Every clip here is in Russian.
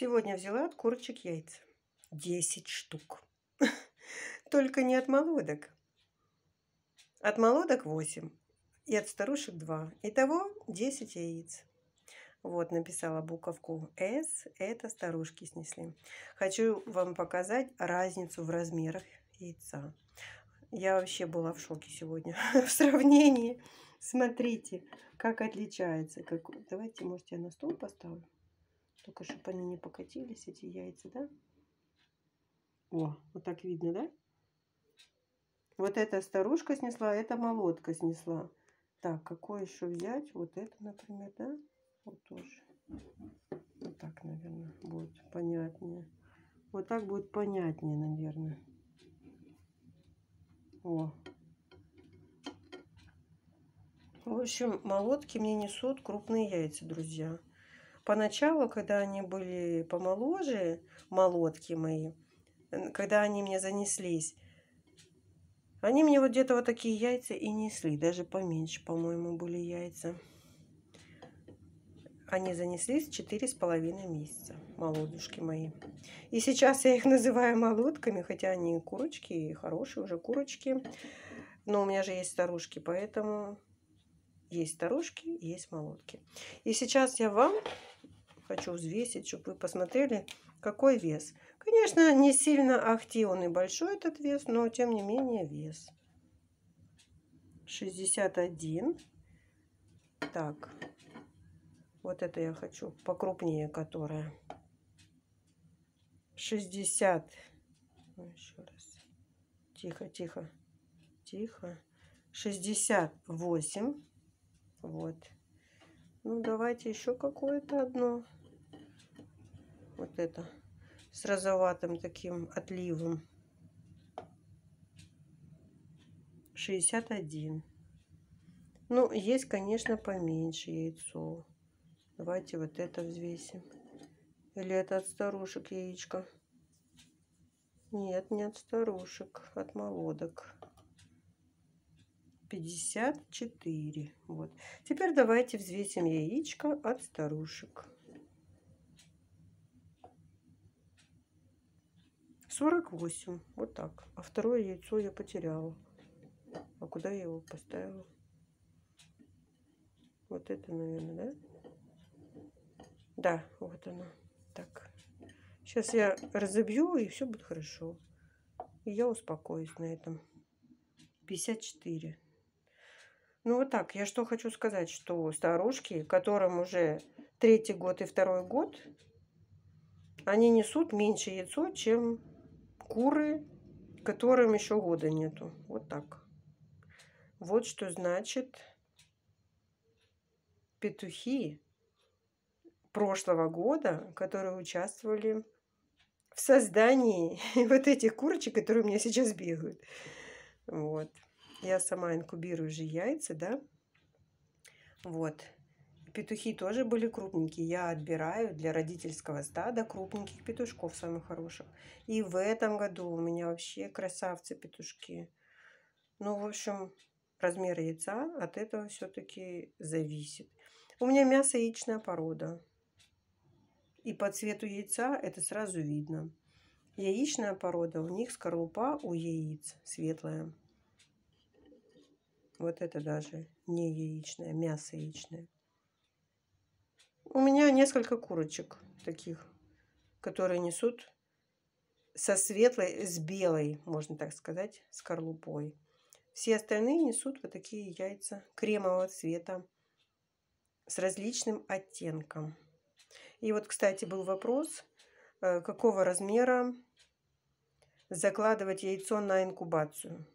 Сегодня взяла от курочек яйца. десять штук. Только не от молодок. От молодок восемь, и от старушек два. Итого десять яиц. Вот, написала буковку «С», это старушки снесли. Хочу вам показать разницу в размерах яйца. Я вообще была в шоке сегодня в сравнении. Смотрите, как отличается. Как... Давайте, может, я на стол поставлю. Только чтобы они не покатились, эти яйца, да? О, вот так видно, да? Вот эта старушка снесла, а эта молотка снесла. Так, какое еще взять? Вот это, например, да? Вот тоже. Вот так, наверное, будет понятнее. Вот так будет понятнее, наверное. О. В общем, молотки мне несут крупные яйца, друзья. Поначалу, когда они были помоложе, молодки мои, когда они мне занеслись, они мне вот где-то вот такие яйца и несли. Даже поменьше, по-моему, были яйца. Они занеслись четыре с половиной месяца, молодушки мои. И сейчас я их называю молодками, хотя они курочки, хорошие уже курочки. Но у меня же есть старушки, поэтому есть старушки, есть молодки. И сейчас я вам хочу взвесить, чтобы вы посмотрели, какой вес. Конечно, не сильно ахти он и большой этот вес, но тем не менее вес. 61. Так, вот это я хочу покрупнее, которая. 60. Ну, еще раз. Тихо, тихо, тихо. 68. Вот. Ну, давайте еще какое-то одно. Вот это. С розоватым таким отливом. 61. Ну, есть, конечно, поменьше яйцо. Давайте вот это взвесим. Или это от старушек яичко? Нет, не от старушек, от молодок. 54. Вот. Теперь давайте взвесим яичко от старушек. 48. Вот так. А второе яйцо я потеряла. А куда я его поставила? Вот это, наверное, да? Да, вот оно, Так. Сейчас я разобью, и все будет хорошо. И я успокоюсь на этом. 54. Ну вот так, я что хочу сказать, что старушки, которым уже третий год и второй год, они несут меньше яйцо, чем куры, которым еще года нету. Вот так. Вот что значит петухи прошлого года, которые участвовали в создании вот этих курочек, которые у меня сейчас бегают. Вот. Я сама инкубирую же яйца, да? Вот. Петухи тоже были крупненькие. Я отбираю для родительского стада крупненьких петушков самых хороших. И в этом году у меня вообще красавцы петушки. Ну, в общем, размер яйца от этого все-таки зависит. У меня мясо яичная порода. И по цвету яйца это сразу видно. Яичная порода, у них скорлупа у яиц светлая. Вот это даже не яичное, мясо яичное. У меня несколько курочек таких, которые несут со светлой, с белой, можно так сказать, скорлупой. Все остальные несут вот такие яйца кремового цвета с различным оттенком. И вот, кстати, был вопрос, э, какого размера закладывать яйцо на инкубацию.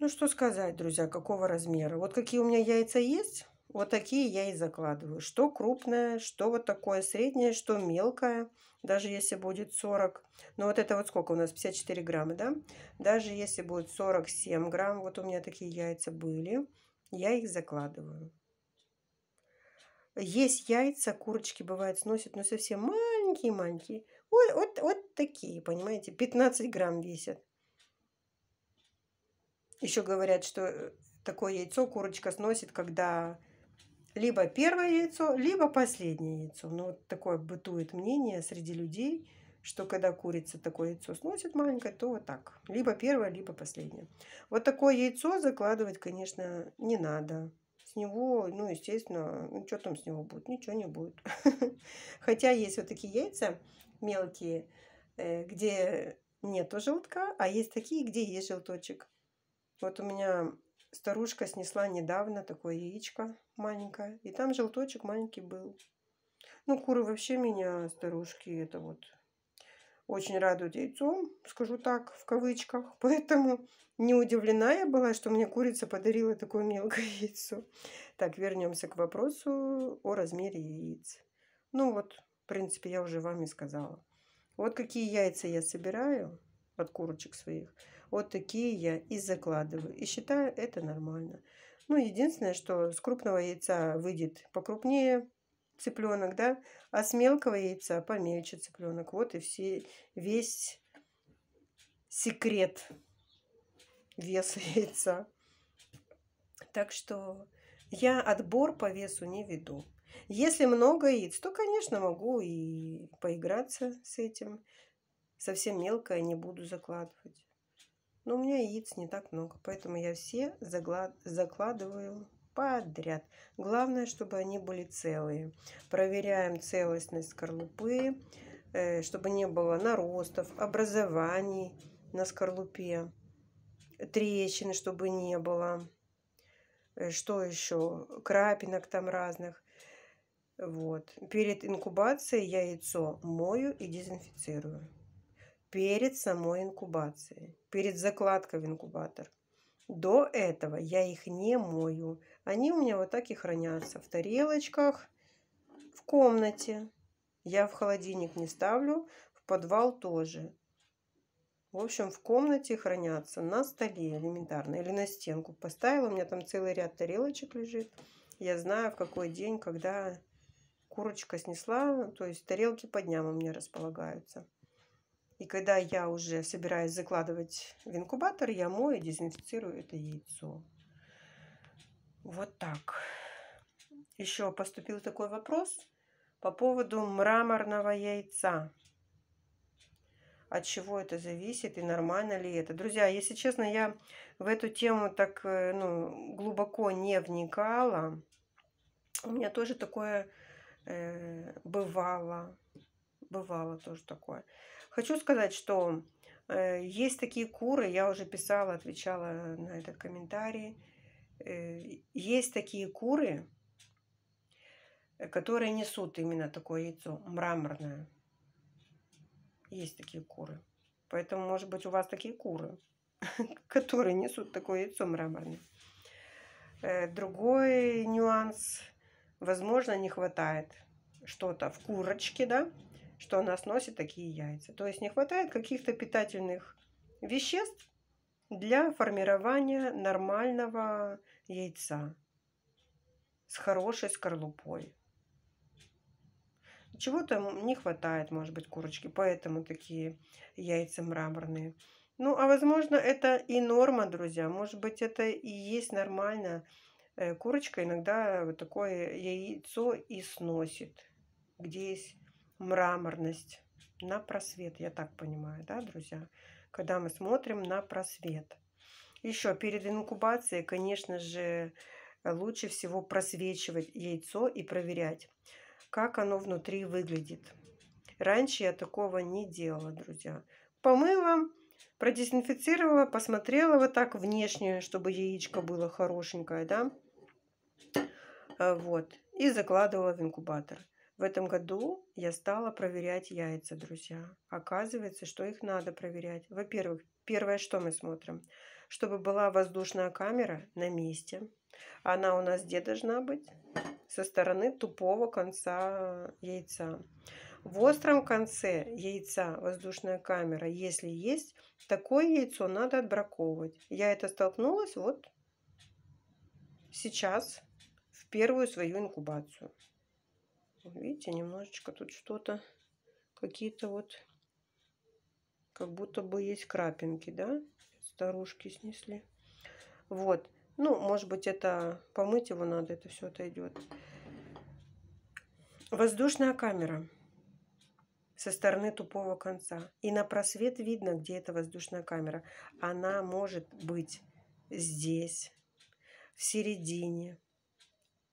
Ну, что сказать, друзья, какого размера. Вот какие у меня яйца есть, вот такие я и закладываю. Что крупное, что вот такое среднее, что мелкое. Даже если будет 40. Ну вот это вот сколько у нас? 54 грамма, да? Даже если будет 47 грамм. Вот у меня такие яйца были. Я их закладываю. Есть яйца, курочки бывает сносят, но совсем маленькие-маленькие. Вот, вот, вот такие, понимаете? 15 грамм весят. Еще говорят, что э, такое яйцо курочка сносит, когда либо первое яйцо, либо последнее яйцо. Ну, вот такое бытует мнение среди людей, что когда курица такое яйцо сносит маленькое, то вот так. Либо первое, либо последнее. Вот такое яйцо закладывать, конечно, не надо. С него, ну, естественно, ну, что там с него будет? Ничего не будет. Хотя есть вот такие яйца мелкие, э, где нету желтка, а есть такие, где есть желточек. Вот у меня старушка снесла недавно такое яичко маленькое. И там желточек маленький был. Ну, куры вообще меня, старушки, это вот очень радуют яйцом, скажу так, в кавычках. Поэтому не удивлена я была, что мне курица подарила такое мелкое яйцо. Так, вернемся к вопросу о размере яиц. Ну вот, в принципе, я уже вам и сказала. Вот какие яйца я собираю от курочек своих. Вот такие я и закладываю. И считаю это нормально. Ну, единственное, что с крупного яйца выйдет покрупнее цыпленок, да, а с мелкого яйца помельче цыпленок. Вот и все, весь секрет веса яйца. Так что я отбор по весу не веду. Если много яиц, то, конечно, могу и поиграться с этим. Совсем мелкое не буду закладывать. Но у меня яиц не так много, поэтому я все закладываю подряд. Главное, чтобы они были целые. Проверяем целостность скорлупы, э, чтобы не было наростов, образований на скорлупе, трещин, чтобы не было. Э, что еще? Крапинок там разных. Вот. Перед инкубацией яйцо мою и дезинфицирую перед самой инкубацией, перед закладкой в инкубатор. До этого я их не мою. Они у меня вот так и хранятся в тарелочках, в комнате. Я в холодильник не ставлю, в подвал тоже. В общем, в комнате хранятся на столе элементарно или на стенку. Поставила, у меня там целый ряд тарелочек лежит. Я знаю, в какой день, когда курочка снесла, то есть тарелки по дням у меня располагаются. И когда я уже собираюсь закладывать в инкубатор, я мою и дезинфицирую это яйцо. Вот так. Еще поступил такой вопрос по поводу мраморного яйца. От чего это зависит и нормально ли это? Друзья, если честно, я в эту тему так э, ну, глубоко не вникала. У меня тоже такое э, бывало бывало тоже такое. Хочу сказать, что э, есть такие куры, я уже писала, отвечала на этот комментарий. Э, есть такие куры, э, которые несут именно такое яйцо, мраморное. Есть такие куры. Поэтому, может быть, у вас такие куры, которые несут такое яйцо мраморное. Э, другой нюанс. Возможно, не хватает что-то в курочке, да? что она сносит такие яйца. То есть не хватает каких-то питательных веществ для формирования нормального яйца с хорошей скорлупой. Чего-то не хватает, может быть, курочки, поэтому такие яйца мраморные. Ну, а возможно, это и норма, друзья. Может быть, это и есть нормально. Э, курочка иногда вот такое яйцо и сносит. Где есть мраморность на просвет, я так понимаю, да, друзья? Когда мы смотрим на просвет. Еще перед инкубацией, конечно же, лучше всего просвечивать яйцо и проверять, как оно внутри выглядит. Раньше я такого не делала, друзья. Помыла, продезинфицировала, посмотрела вот так внешнюю, чтобы яичко было хорошенькое, да? Э, вот. И закладывала в инкубатор. В этом году я стала проверять яйца, друзья. Оказывается, что их надо проверять. Во-первых, первое, что мы смотрим, чтобы была воздушная камера на месте. Она у нас где должна быть? Со стороны тупого конца яйца. В остром конце яйца воздушная камера, если есть, такое яйцо надо отбраковывать. Я это столкнулась вот сейчас в первую свою инкубацию. Видите, немножечко тут что-то, какие-то вот, как будто бы есть крапинки, да? Старушки снесли. Вот. Ну, может быть, это помыть его надо, это все отойдет. Воздушная камера со стороны тупого конца. И на просвет видно, где эта воздушная камера. Она может быть здесь, в середине,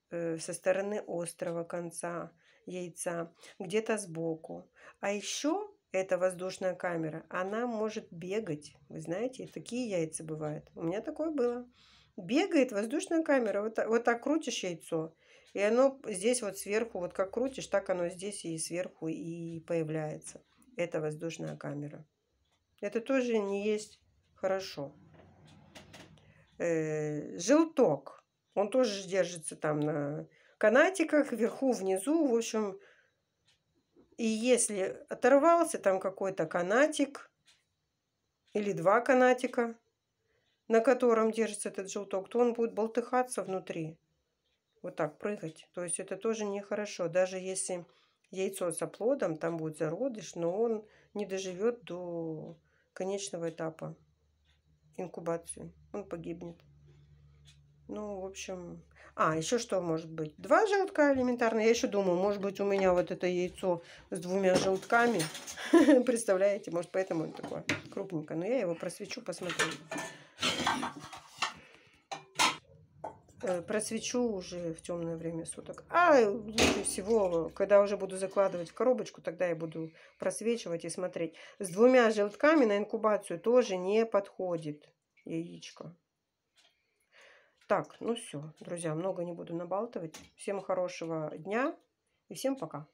Э, со стороны острого конца яйца, где-то сбоку. А еще эта воздушная камера, она может бегать. Вы знаете, такие яйца бывают. У меня такое было. Бегает воздушная камера. Вот, так вот так крутишь яйцо. И оно здесь вот сверху, вот как крутишь, так оно здесь и сверху и появляется. Это воздушная камера. Это тоже не есть хорошо. Э, желток он тоже держится там на канатиках, вверху, внизу, в общем. И если оторвался там какой-то канатик или два канатика, на котором держится этот желток, то он будет болтыхаться внутри. Вот так прыгать. То есть это тоже нехорошо. Даже если яйцо с оплодом, там будет зародыш, но он не доживет до конечного этапа инкубации. Он погибнет. Ну, в общем... А, еще что может быть? Два желтка элементарно. Я еще думаю, может быть, у меня вот это яйцо с двумя желтками. Представляете? Может, поэтому он такое крупненькое. Но я его просвечу, посмотрю. Э, просвечу уже в темное время суток. А лучше всего, когда уже буду закладывать в коробочку, тогда я буду просвечивать и смотреть. С двумя желтками на инкубацию тоже не подходит яичко. Так, ну все, друзья, много не буду набалтывать. Всем хорошего дня и всем пока.